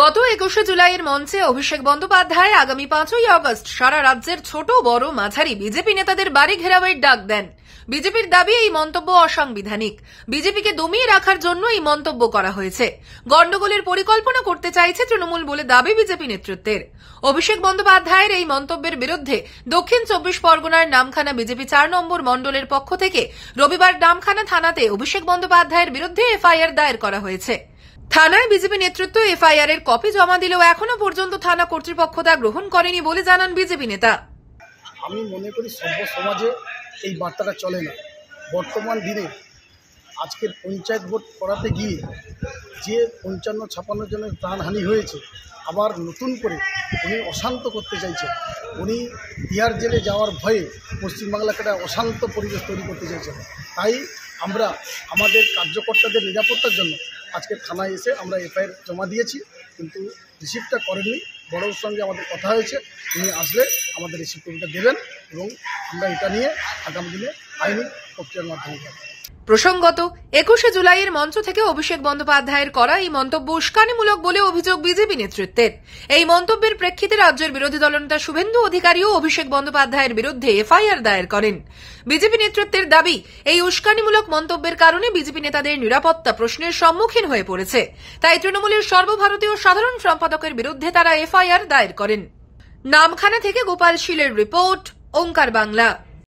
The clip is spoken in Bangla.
গত একুশে জুলাইয়ের মঞ্চে অভিষেক বন্দ্যোপাধ্যায় আগামী পাঁচই আগস্ট সারা রাজ্যের ছোট বড় মাঝারি বিজেপি নেতাদের বাড়ি ঘেরাওয়ের ডাক দেন বিজেপির দাবি এই মন্তব্য অসাংবিধানিক বিজেপিকে দমিয়ে রাখার জন্য এই মন্তব্য করা হয়েছে গণ্ডগোলের পরিকল্পনা করতে চাইছে তৃণমূল বলে দাবি বিজেপি নেতৃত্বের অভিষেক বন্দ্যোপাধ্যায়ের এই মন্তব্যের বিরুদ্ধে দক্ষিণ চব্বিশ পরগনার নামখানা বিজেপি চার নম্বর মণ্ডলের পক্ষ থেকে রবিবার নামখানা থানাতে অভিষেক বন্দ্যোপাধ্যায়ের বিরুদ্ধে এফআইআর দায়ের করা হয়েছে থানায় বিজেপি নেতৃত্ব এফআইআর এর কপি জমা দিলেও এখনো পর্যন্ত থানা কর্তৃপক্ষ তা গ্রহণ করেনি বলে জানান বিজেপি নেতা আমি মনে করি সভ্য সমাজে এই বার্তাটা চলে না বর্তমান দিনে আজকের পঞ্চায়েত ভোট করাতে গিয়ে যে পঞ্চান্ন ছাপান্ন জনের প্রাণহানি হয়েছে আবার নতুন করে উনি অশান্ত করতে চাইছেন উনি ইহার জেলে যাওয়ার ভয়ে পশ্চিমবাংলাকে একটা অশান্ত পরিবেশ তৈরি করতে চাইছেন তাই আমরা আমাদের কার্যকর্তাদের নিরাপত্তার জন্য আজকে থানায় এসে আমরা এফআইআর জমা দিয়েছি কিন্তু রিসিভটা করেননি বড়োর সঙ্গে আমাদের কথা হয়েছে উনি আসলে আমাদের রিসিভ কপিটা দেবেন এবং আমরা এটা নিয়ে আগামী দিনে আইনি প্রক্রিয়ার মাধ্যমে প্রসঙ্গত একুশে জুলাইয়ের মঞ্চ থেকে অভিষেক বন্দ্যোপাধ্যায়ের করা এই মন্তব্য উস্কানিমূলক বলে অভিযোগ বিজেপি নেতৃত্বের এই মন্তব্যের প্রেক্ষিতে রাজ্যের বিরোধী দলনেতা শুভেন্দু অধিকারীও অভিষেক বন্দ্যোপাধ্যায়ের বিরুদ্ধে এফআইআর দায়ের করেন বিজেপি নেতৃত্বের দাবি এই উস্কানিমূলক মন্তব্যের কারণে বিজেপি নেতাদের নিরাপত্তা প্রশ্নের সম্মুখীন হয়ে পড়েছে তাই তৃণমূলের সর্বভারতীয় সাধারণ সম্পাদকের বিরুদ্ধে তারা এফআইআর দায়ের করেন নামখানা থেকে গোপাল শীলের রিপোর্ট ওঙ্কার বাংলা